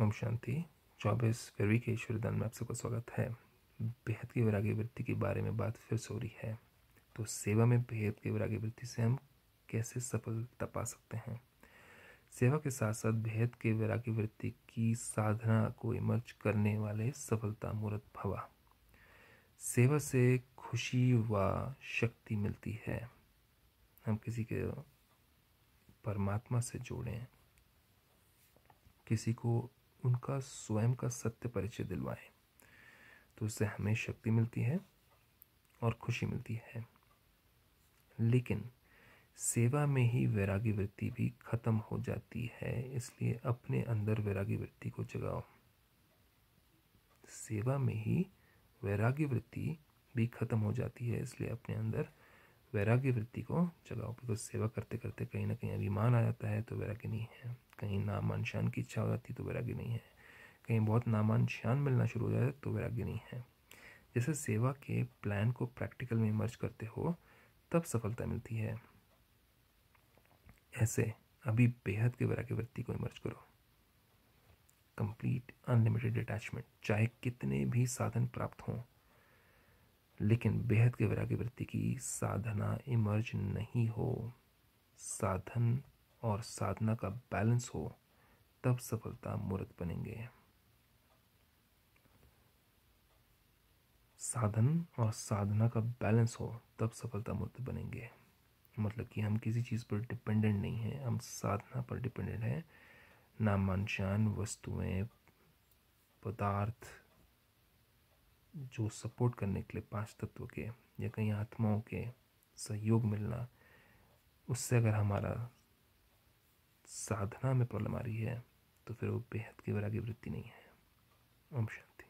ओम शांति चौबीस फरवरी के दान में आप सबका स्वागत है बेहद की विरागी वृत्ति के बारे में बात फिर से हो रही है तो सेवा में बेहद की विरागी वृत्ति से हम कैसे सफलता पा सकते हैं सेवा के साथ साथ बेहद के विरागी वृत्ति की साधना को इमर्ज करने वाले सफलता मूर्त भवा सेवा से खुशी व शक्ति मिलती है हम किसी के परमात्मा से जोड़ें किसी को उनका स्वयं का सत्य परिचय दिलवाएं तो उससे हमें शक्ति मिलती है और खुशी मिलती है लेकिन सेवा में ही वैरागी वृत्ति भी खत्म हो जाती है इसलिए अपने अंदर वैरागी वृत्ति को जगाओ सेवा में ही वैरागी वृत्ति भी खत्म हो जाती है इसलिए अपने अंदर वैराग्य वृत्ति को जगाओ बिकॉज सेवा करते करते कहीं ना कहीं अभिमान आ जाता है तो वैराग्य नहीं है कहीं नामान शान की इच्छा हो जाती है तो वैराग्य नहीं है कहीं बहुत नामान शान मिलना शुरू हो जाए तो वैराग्य नहीं है जैसे सेवा के प्लान को प्रैक्टिकल में मर्ज करते हो तब सफलता मिलती है ऐसे अभी बेहद के वैराग्य वृत्ति को इमर्ज करो कंप्लीट अनलिमिटेड अटैचमेंट चाहे कितने भी साधन प्राप्त हों लेकिन बेहद के वैराग्य वृत्ति की साधना इमर्ज नहीं हो साधन और साधना का बैलेंस हो तब सफलता मूर्त बनेंगे साधन और साधना का बैलेंस हो तब सफलता मूर्त बनेंगे मतलब कि हम किसी चीज़ पर डिपेंडेंट नहीं हैं हम साधना पर डिपेंडेंट हैं नामानशान वस्तुएं पदार्थ जो सपोर्ट करने के लिए पांच तत्वों के या कहीं आत्माओं के सहयोग मिलना उससे अगर हमारा साधना में प्रॉब्लम आ रही है तो फिर वो बेहद की वैरागी वृत्ति नहीं है ओम शांति